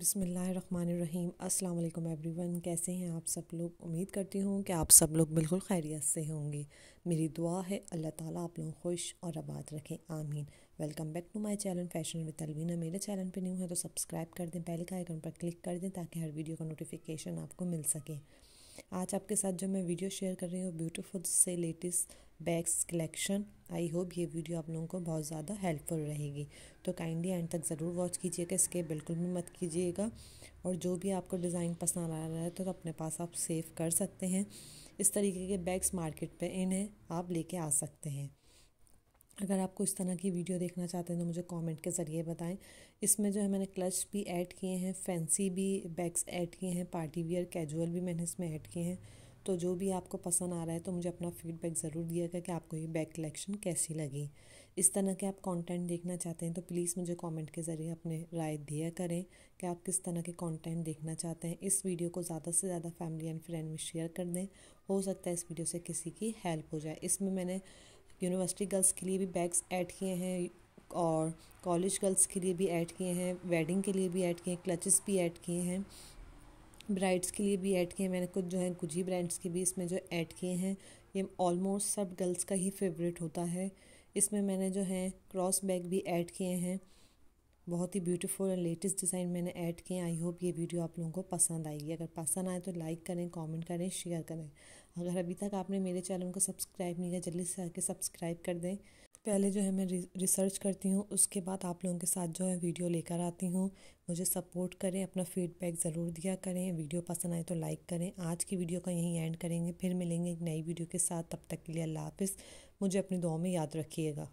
बसमीम अल्लाम वन कैसे हैं आप सब लोग उम्मीद करती हूँ कि आप सब लोग बिल्कुल खैरियत से होंगे मेरी दुआ है अल्लाह ताला आप लोग खुश और आबाद रखें आमीन welcome back to my channel fashion with Alvina मेरे चैनल पे न्यू है तो सब्सक्राइब कर दें पहले का आइकन पर क्लिक कर दें ताकि हर वीडियो का नोटिफिकेशन आपको मिल सके आज आपके साथ जो मैं वीडियो शेयर कर रही हूँ ब्यूटीफुल से latest bags collection I hope ये वीडियो आप लोगों को बहुत ज़्यादा हेल्पफुल रहेगी तो काइंडली एंड तक ज़रूर वॉच कीजिएगा इसके बिल्कुल भी मत कीजिएगा और जो भी आपको डिज़ाइन पसंद आ रहा है तो, तो अपने पास आप सेव कर सकते हैं इस तरीके के बैग्स मार्केट पर इन्हें आप लेके आ सकते हैं अगर आपको इस तरह की वीडियो देखना चाहते हैं तो मुझे कमेंट के ज़रिए बताएं इसमें जो है मैंने क्लच भी ऐड किए हैं फैंसी भी बैग्स ऐड किए हैं पार्टी वियर कैजुअल भी मैंने इसमें ऐड किए हैं तो जो भी आपको पसंद आ रहा है तो मुझे अपना फीडबैक ज़रूर दिएगा कि आपको ये बैग कलेक्शन कैसी लगी इस तरह के आप कॉन्टेंट देखना चाहते हैं तो प्लीज़ मुझे कॉमेंट के ज़रिए अपने राय दिया करें कि आप किस तरह के कॉन्टेंट देखना चाहते हैं इस वीडियो को ज़्यादा से ज़्यादा फैमिली एंड फ्रेंड में शेयर कर दें हो सकता है इस वीडियो से किसी की हेल्प हो जाए इसमें मैंने यूनिवर्सिटी गर्ल्स के लिए भी बैग्स ऐड किए हैं और कॉलेज गर्ल्स के लिए भी ऐड किए हैं वेडिंग के लिए भी ऐड किए हैं क्लचेस भी ऐड किए हैं ब्राइड्स के लिए भी ऐड किए हैं मैंने कुछ जो है कुछ ही ब्रांड्स के भी इसमें जो ऐड किए हैं ये ऑलमोस्ट सब गर्ल्स का ही फेवरेट होता है इसमें मैंने जो है क्रॉस बैग भी ऐड किए हैं बहुत ही ब्यूटीफुल एंड लेटेस्ट डिज़ाइन मैंने ऐड किए आई होप ये वीडियो आप लोगों को पसंद आएगी अगर पसंद आए तो लाइक करें कमेंट करें शेयर करें अगर अभी तक आपने मेरे चैनल को सब्सक्राइब नहीं किया जल्दी से आके सब्सक्राइब कर दें पहले जो है मैं रिसर्च करती हूँ उसके बाद आप लोगों के साथ जो है वीडियो लेकर आती हूँ मुझे सपोर्ट करें अपना फीडबैक ज़रूर दिया करें वीडियो पसंद आए तो लाइक करें आज की वीडियो का यहीं एंड करेंगे फिर मिलेंगे एक नई वीडियो के साथ तब तक के लिए अल्लाह हाफिज़ मुझे अपनी दुआ में याद रखिएगा